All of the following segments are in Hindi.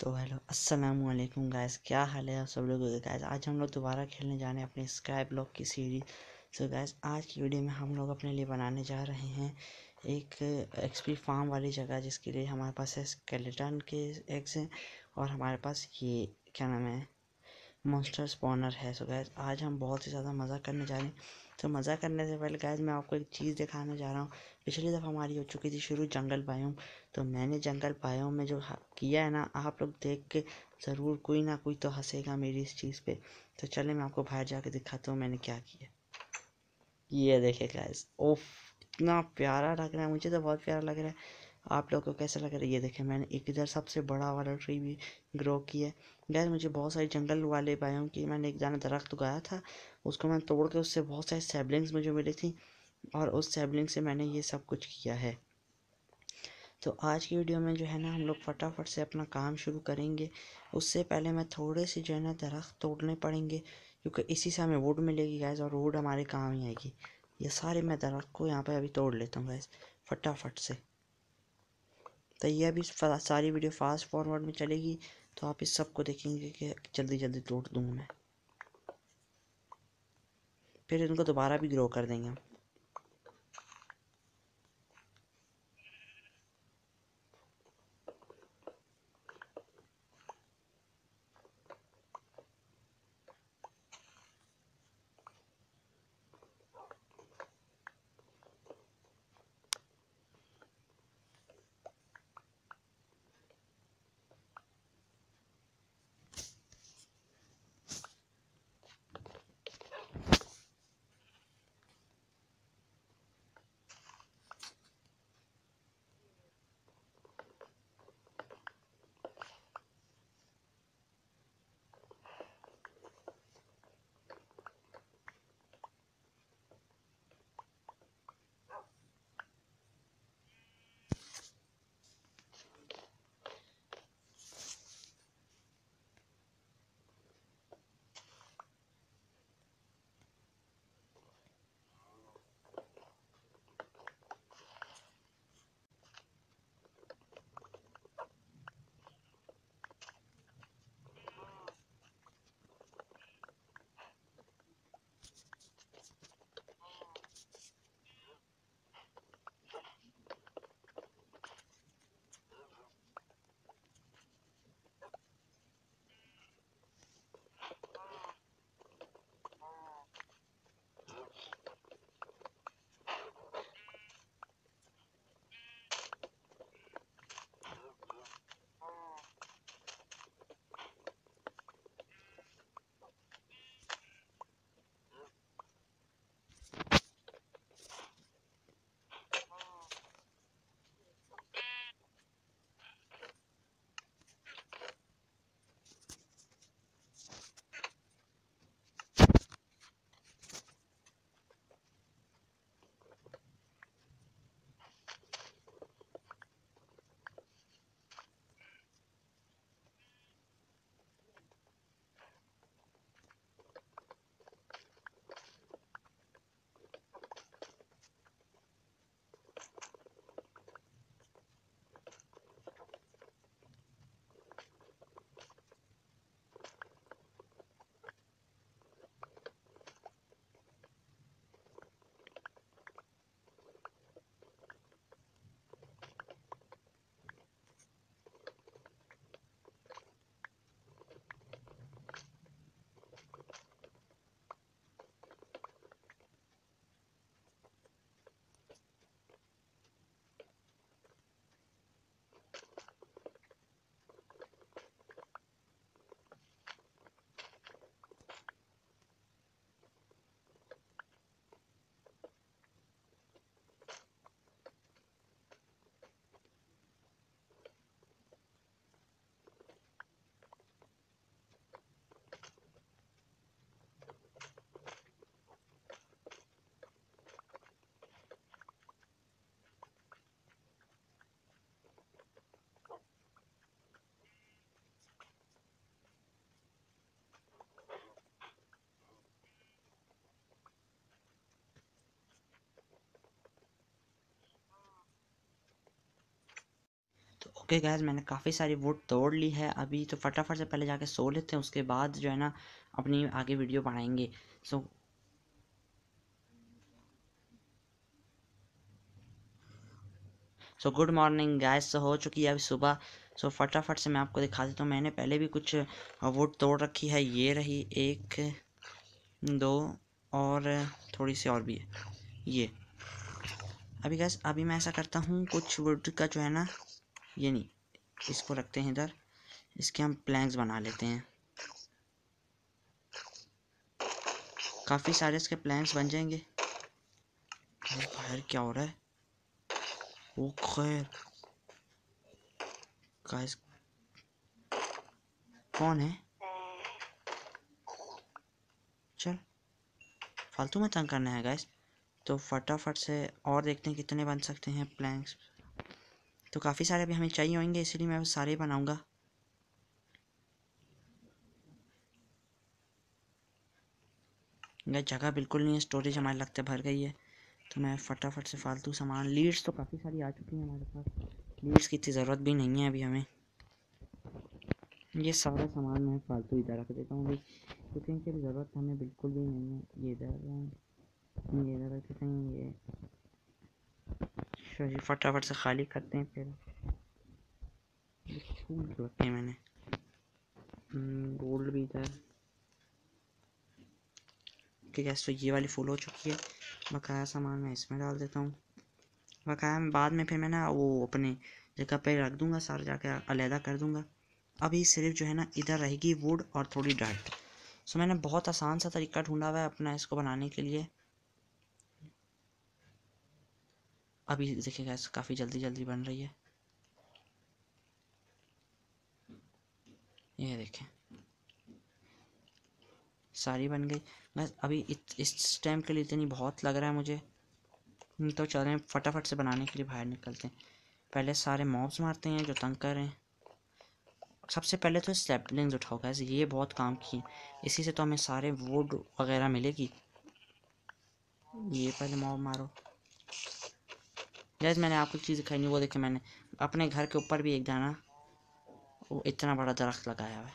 तो हेलो अस्सलाम वालेकुम गाइस क्या हाल है आप सब लोगों के गाइस आज हम लोग दोबारा खेलने जा रहे हैं अपने स्काई ब्लॉक की सीरीज सो so गाइस आज की वीडियो में हम लोग अपने लिए बनाने जा रहे हैं एक एक्सपी फार्म वाली जगह जिसके लिए हमारे पास है स्केलेटन के एग्स हैं और हमारे पास ये क्या नाम है मॉन्स्टर स्पॉनर है सो so गाइस आज हम बहुत ही ज़्यादा मज़ा करने जा रहे हैं तो मज़ा करने से पहले गैस मैं आपको एक चीज़ दिखाने जा रहा हूँ पिछली दफ़ा हमारी हो चुकी थी शुरू जंगल पायोम तो मैंने जंगल पायोम में जो हाँ, किया है ना आप लोग देख के ज़रूर कोई ना कोई तो हंसेगा मेरी इस चीज़ पे तो चले मैं आपको बाहर जाके दिखाता हूँ मैंने क्या किया ये देखे गैज़ ओफ इतना प्यारा लग रहा है मुझे तो बहुत प्यारा लग रहा है आप लोग को कैसा लग रहा है ये देखे मैंने एक इधर सबसे बड़ा वाला ट्री भी ग्रो किया गैर मुझे बहुत सारे जंगल वाले भाइयों की मैंने एक जाना दरख्त उगाया था उसको मैंने तोड़ के उससे बहुत सारे सेबलिंग्स मुझे मिली थी और उस सेबलिंग से मैंने ये सब कुछ किया है तो आज की वीडियो में जो है ना हम लोग फटाफट से अपना काम शुरू करेंगे उससे पहले मैं थोड़े से जो है ना दरख्त तोड़ने पड़ेंगे क्योंकि इसी से हमें वुड मिलेगी गैस और वुड हमारे काम ही आएगी ये सारे मैं दरख्त को यहाँ पर अभी तोड़ लेता हूँ गैस फटाफट से तो यह भी सारी वीडियो फास्ट फॉरवर्ड में चलेगी तो आप इस सबको देखेंगे कि जल्दी जल्दी तोड़ दूँ मैं फिर इनको दोबारा भी ग्रो कर देंगे हम ओके गैस मैंने काफ़ी सारी वोट तोड़ ली है अभी तो फटाफट से पहले जाके सो लेते हैं उसके बाद जो है ना अपनी आगे वीडियो बनाएंगे so so good morning guys हो चुकी है अभी सुबह सो फटाफट से मैं आपको दिखा देता हूँ मैंने पहले भी कुछ वोट तोड़ रखी है ये रही एक दो और थोड़ी सी और भी है ये अभी गैस अभी मैं ऐसा करता हूँ कुछ वुड का जो है ना ये नहीं इसको रखते हैं इधर इसके हम प्लैंक्स बना लेते हैं काफ़ी सारे इसके प्लैंक्स बन जाएंगे क्या हो रहा है वो खैर गाइस कौन है चल फालतू में तंग करना है गाइस तो फटाफट से और देखते हैं कितने बन सकते हैं प्लैंक्स तो काफ़ी सारे अभी हमें चाहिए होंगे इसलिए मैं सारे बनाऊँगा जगह बिल्कुल नहीं है स्टोरेज हमारे लगते भर गई है तो मैं फटाफट से फालतू सामान लीड्स तो काफ़ी सारी आ चुकी हैं हमारे पास लीड्स की इतनी ज़रूरत भी नहीं है अभी हमें ये सारा सामान मैं फालतू इधर रख देता हूँ अभी तो क्योंकि ज़रूरत हमें बिल्कुल भी नहीं है ये इधर ये इधर रख देते हैं ये चलो जी फटाफट से खाली करते हैं फिर रखे मैंने हम्म, गोल्ड भी इधर ठीक है तो ये वाली फुल हो चुकी है बकाया सामान मैं इसमें डाल देता हूँ बकाया मैं बाद में फिर मैं ना वो अपने जगह पे रख दूँगा सारा जाके अलहदा कर दूँगा अभी सिर्फ जो है ना इधर रहेगी वुड और थोड़ी डार्ट सो मैंने बहुत आसान सा तरीका ढूंढा हुआ है अपना इसको बनाने के लिए अभी देखिए गैस काफ़ी जल्दी जल्दी बन रही है ये देखें सारी बन गई बस अभी इस टाइम के लिए इतनी बहुत लग रहा है मुझे तो चल रहे हैं फटाफट से बनाने के लिए बाहर निकलते हैं पहले सारे मॉब्स मारते हैं जो तंग कर रहे हैं सबसे पहले तो स्लैपलिंग्स उठाओ गैस ये बहुत काम किए इसी से तो हमें सारे वोड वगैरह मिलेगी ये पहले मॉब मारो जैसे मैंने आपको चीज़ दिखाई नहीं वो देखे मैंने अपने घर के ऊपर भी एक जाना वो इतना बड़ा दरख्त लगाया हुआ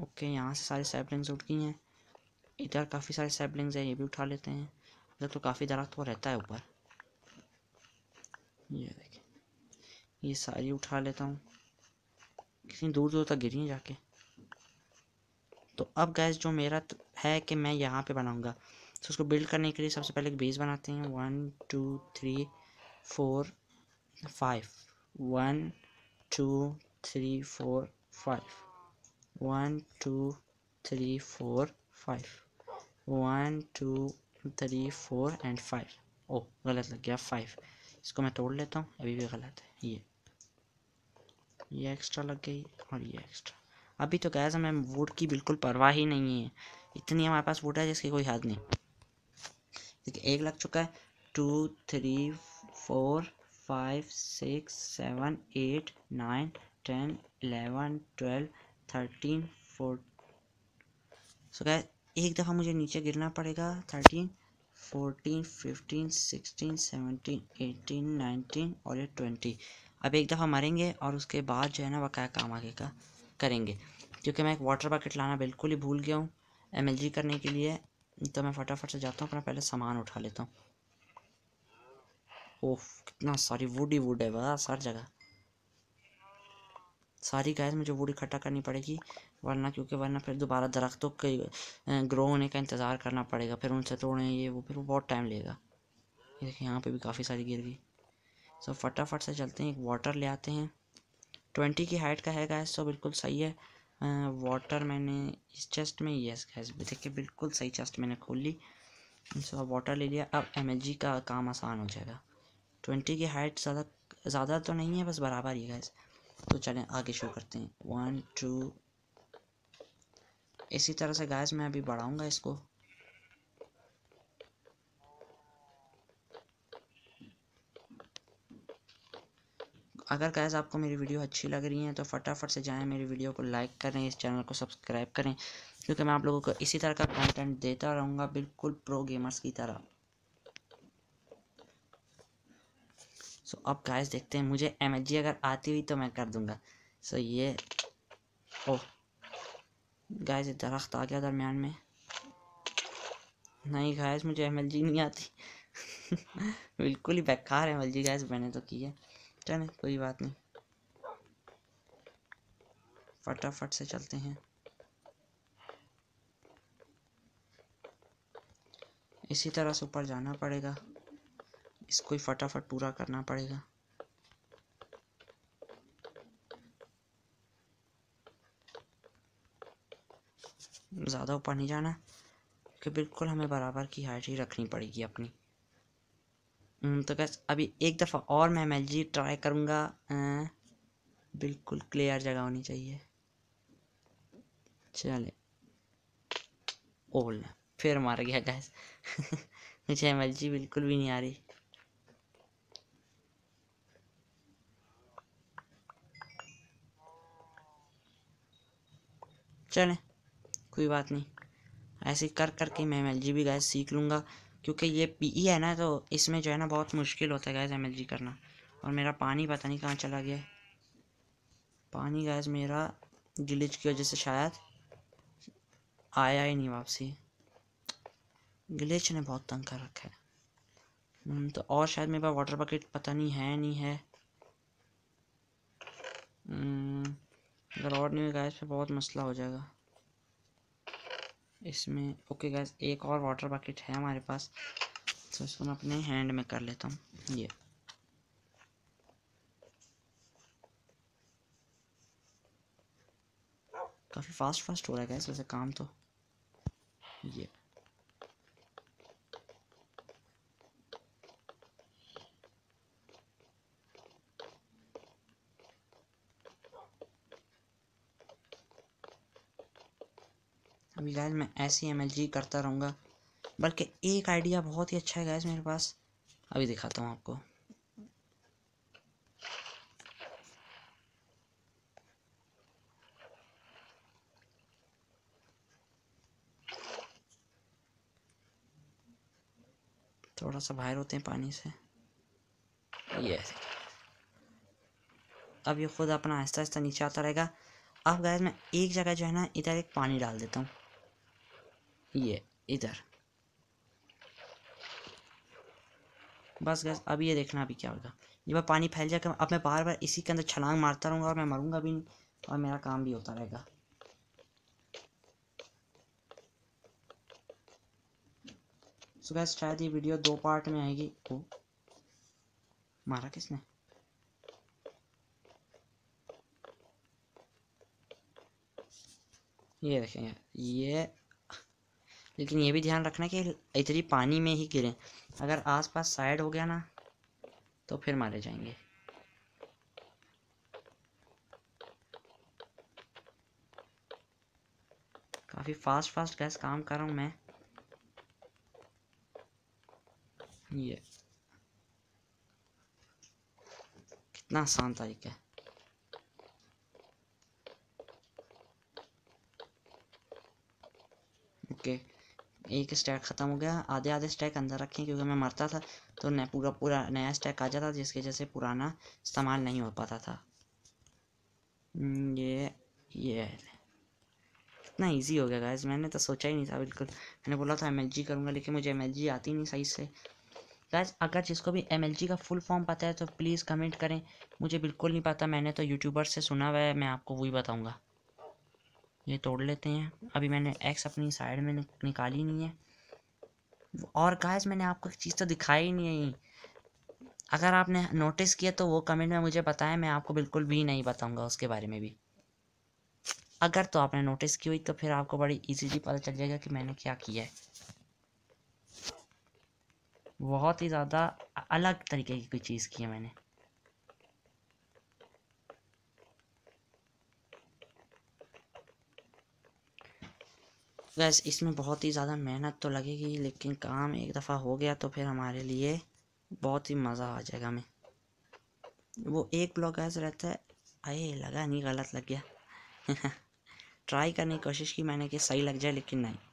ओके यहाँ से सारी सैपलिंग्स उठ गई हैं इधर काफ़ी सारी सैपलिंग्स हैं ये भी उठा लेते हैं इधर तो काफ़ी दरख्त वो तो रहता है ऊपर ये देखिए ये सारी उठा लेता हूँ कितनी दूर दूर तक गिरी जाके तो अब गैस जो मेरा है कि मैं यहाँ पर बनाऊँगा तो उसको बिल्ड करने के लिए सबसे पहले एक बेस बनाते हैं one two three four five one two three four five one two three four five one two three four and five ओ गलत लग गया फाइव इसको मैं तोड़ लेता हूँ अभी भी गलत है ये ये एक्स्ट्रा लग गई और ये एक्स्ट्रा अभी तो गैस मैं वुड की बिल्कुल परवाह ही नहीं है इतनी हमारे पास वुड है जिसकी कोई हद नहीं देखिए एक लग चुका है two three four five six seven eight nine ten eleven twelve thirteen four so क्या एक दफ़ा मुझे नीचे गिरना पड़ेगा thirteen fourteen fifteen sixteen seventeen eighteen nineteen और ये ट्वेंटी अब एक दफ़ा मरेंगे और उसके बाद जो है ना क्या काम आगे का करेंगे क्योंकि मैं एक वाटर बकेट लाना बिल्कुल ही भूल गया हूँ एम करने के लिए तो मैं फटाफट से जाता हूँ अपना पहले सामान उठा लेता हूँ ओह कितना सारी वुड ही वुड है बड़ा हर जगह सारी गैस मुझे वुड इकट्ठा करनी पड़ेगी वरना क्योंकि वरना फिर दोबारा दरख्तों तो के ग्रो होने का इंतज़ार करना पड़ेगा फिर उनसे तोड़ने ये वो फिर वो बहुत टाइम लेगा देखिए यहाँ पे भी काफ़ी सारी गिर गई सो फटाफट से चलते हैं एक वाटर ले आते हैं ट्वेंटी की हाइट का है गैस तो बिल्कुल सही है वाटर मैंने इस चेस्ट में यस गैस देखिए बिल्कुल सही चेस्ट मैंने खोल ली सो अब वाटर ले लिया अब एम का काम आसान हो जाएगा ट्वेंटी की हाइट ज़्यादा ज़्यादा तो नहीं है बस बराबर ही गैस तो चलें आगे शुरू करते हैं वन टू इसी तरह से गैस मैं अभी बढ़ाऊँगा इसको अगर गैस आपको मेरी वीडियो अच्छी लग रही है तो फटाफट से जाएं मेरी वीडियो को लाइक करें इस चैनल को सब्सक्राइब करें क्योंकि मैं आप लोगों को इसी तरह का कंटेंट देता रहूँगा बिल्कुल प्रो गेमर्स की तरह सो so, अब गैस देखते हैं मुझे एम अगर आती हुई तो मैं कर दूँगा सो so, ये ओ गैस दरख्त आ गया दरमियान में नहीं गैस मुझे एम नहीं आती बिल्कुल ही बेकार है एम एल जी गैस मैंने तो की है चले कोई बात नहीं फटाफट से चलते हैं इसी तरह से ऊपर जाना पड़ेगा इसको ही फटाफट पूरा करना पड़ेगा ज़्यादा ऊपर नहीं जाना क्योंकि बिल्कुल हमें बराबर की हाइट ही रखनी पड़ेगी अपनी हम्म, तो कैस अभी एक दफ़ा और मैं एम ट्राई करूँगा बिल्कुल क्लियर जगह होनी चाहिए चले ओल फिर मार गया गैस मुझे एम बिल्कुल भी नहीं आ रही चले कोई बात नहीं ऐसे कर करके मैं एम भी गैस सीख लूँगा क्योंकि ये पीई है ना तो इसमें जो है ना बहुत मुश्किल होता है गैस एम करना और मेरा पानी पता नहीं कहाँ चला गया पानी गैस मेरा गिलिज की वजह से शायद आया ही नहीं वापसी गिलिच ने बहुत तंग कर रखा है हम्म, तो और शायद मेरे पास वाटर बकेट पता नहीं है नहीं है हम्म, अगर और नहीं गैस इस पर बहुत मसला हो जाएगा इसमें ओके गैस एक और वाटर बकेट है हमारे पास तो इसको मैं अपने हैंड में कर लेता हूँ ये काफ़ी फास्ट फास्ट हो रहा है गैस वैसे काम तो ये अभी गैस मैं ऐसी एम करता रहूँगा बल्कि एक आइडिया बहुत ही अच्छा है गैस मेरे पास अभी दिखाता हूँ आपको थोड़ा सा बाहर होते हैं पानी से ये अब ये खुद अपना आहिस्ता आहिस्ता नीचे आता रहेगा अब गैस मैं एक जगह जो है ना इधर एक पानी डाल देता हूँ ये इधर बस गैस अब ये देखना अभी क्या होगा जब पानी फैल जाएगा अब मैं बार बार इसी के अंदर छलांग मारता रहूँगा और मैं मरूंगा भी नहीं और मेरा काम भी होता रहेगा सो गैस शायद ये वीडियो दो पार्ट में आएगी ओ मारा किसने ये देखेंगे ये लेकिन ये भी ध्यान रखना कि इतनी पानी में ही गिरें अगर आसपास साइड हो गया ना तो फिर मारे जाएंगे काफ़ी फास्ट फास्ट गैस काम कर रहा हूं मैं ये कितना आसान तरीका है ओके okay. एक स्टैक ख़त्म हो गया आधे आधे स्टैक अंदर रखें क्योंकि मैं मरता था तो न पूरा पूरा नया स्टैक आ जाता जिसकी वजह से पुराना इस्तेमाल नहीं हो पाता था हम्म, ये ये इतना इजी हो गया गाइज मैंने तो सोचा ही नहीं था बिल्कुल मैंने बोला था एम करूँगा लेकिन मुझे एम आती नहीं सही से गाइज अगर जिसको भी एम का फुल फॉर्म पता है तो प्लीज़ कमेंट करें मुझे बिल्कुल नहीं पता मैंने तो यूट्यूबर से सुना हुआ है मैं आपको वही बताऊँगा ये तोड़ लेते हैं अभी मैंने एक्स अपनी साइड में निकाली नहीं है और गाइस मैंने आपको एक चीज़ तो दिखाई नहीं है अगर आपने नोटिस किया तो वो कमेंट में मुझे बताएं मैं आपको बिल्कुल भी नहीं बताऊंगा उसके बारे में भी अगर तो आपने नोटिस की हुई तो फिर आपको बड़ी इजीली पता चल जाएगा कि मैंने क्या किया है बहुत ही ज़्यादा अलग तरीके की कोई चीज़ की है मैंने वैस इसमें बहुत ही ज़्यादा मेहनत तो लगेगी लेकिन काम एक दफ़ा हो गया तो फिर हमारे लिए बहुत ही मज़ा आ जाएगा हमें वो एक ब्लॉक ऐसा रहता है अरे लगा नहीं गलत लग गया ट्राई करने की कोशिश की मैंने कि सही लग जाए लेकिन नहीं